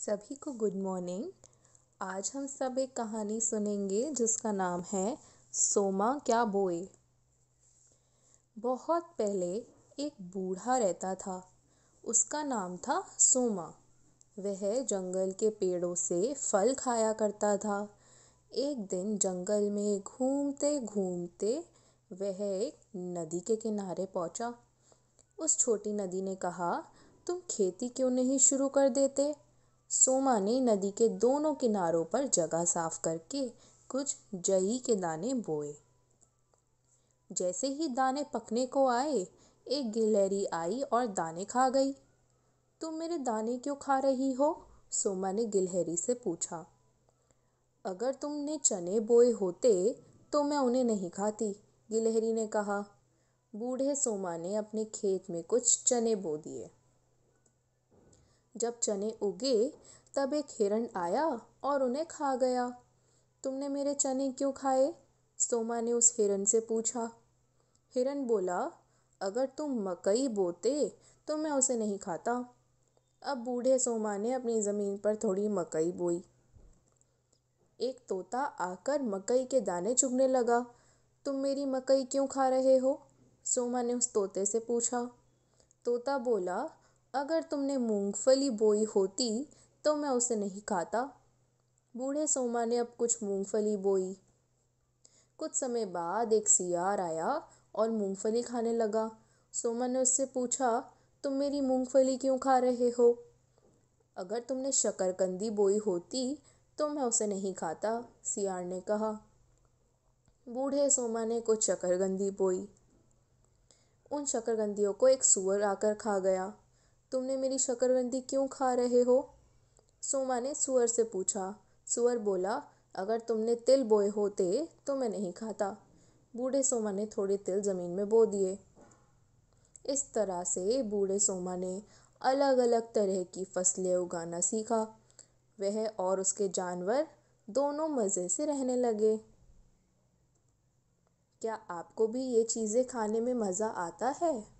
सभी को good morning आज हम सब एक कहानी सुनेंगे जिसका नाम है सोमा क्या बोए बहुत पहले एक बूढ़ा रहता था उसका नाम था सोमा वह जंगल के पेड़ों से फल खाया करता था एक दिन जंगल में घूमते घूमते वह एक नदी के किनारे पहुंचा उस छोटी नदी ने कहा तुम खेती क्यों नहीं शुरू कर देते सोमा ने नदी के दोनों किनारों पर जगह साफ करके कुछ जई के दाने बोए। जैसे ही दाने पकने को आए, एक गिलहरी आई और दाने खा गई। "तुम मेरे दाने क्यों खा रही हो? सोमा ने गिलहरी से पूछा। "अगर तुमने चने बोए होते तो मैं उन्हें नहीं खाती," गिलहरी ने कहा। बूढ़े सोमा ने अपने खेत में कुछ चने बो दिए। जब चने उगे तब एक हिरण आया और उन्हें खा गया तुमने मेरे चने क्यों खाए सोमा ने उस हिरण से पूछा हिरण बोला अगर तुम मकई बोते तो मैं उसे नहीं खाता अब बूढ़े सोमा ने अपनी ज़मीन पर थोड़ी मकई बोई एक तोता आकर मकई के दाने चुगने लगा तुम मेरी मकई क्यों खा रहे हो सोमा ने उस तोते से पूछा तोता बोला अगर तुमने मूंगफली बोई होती तो मैं उसे नहीं खाता बूढ़े सोमा ने अब कुछ मूंगफली बोई कुछ समय बाद एक सियार आया और मूंगफली खाने लगा सोमा ने उससे पूछा तुम मेरी मूंगफली क्यों खा रहे हो अगर तुमने शकरकंदी बोई होती तो मैं उसे नहीं खाता सियार ने कहा बूढ़े सोमा ने कुछ शकरकंदी बोई उन शकरकंदियों को एक सुअर आकर खा गया तुमने मेरी शकरकंदी क्यों खा रहे हो सोमा ने सुअर से पूछा सुअर बोला अगर तुमने तिल बोए होते तो मैं नहीं खाता बूढ़े सोमा ने थोड़े तिल ज़मीन में बो दिए इस तरह से बूढ़े सोमा ने अलग अलग तरह की फसलें उगाना सीखा वह और उसके जानवर दोनों मज़े से रहने लगे क्या आपको भी ये चीज़ें खाने में मज़ा आता है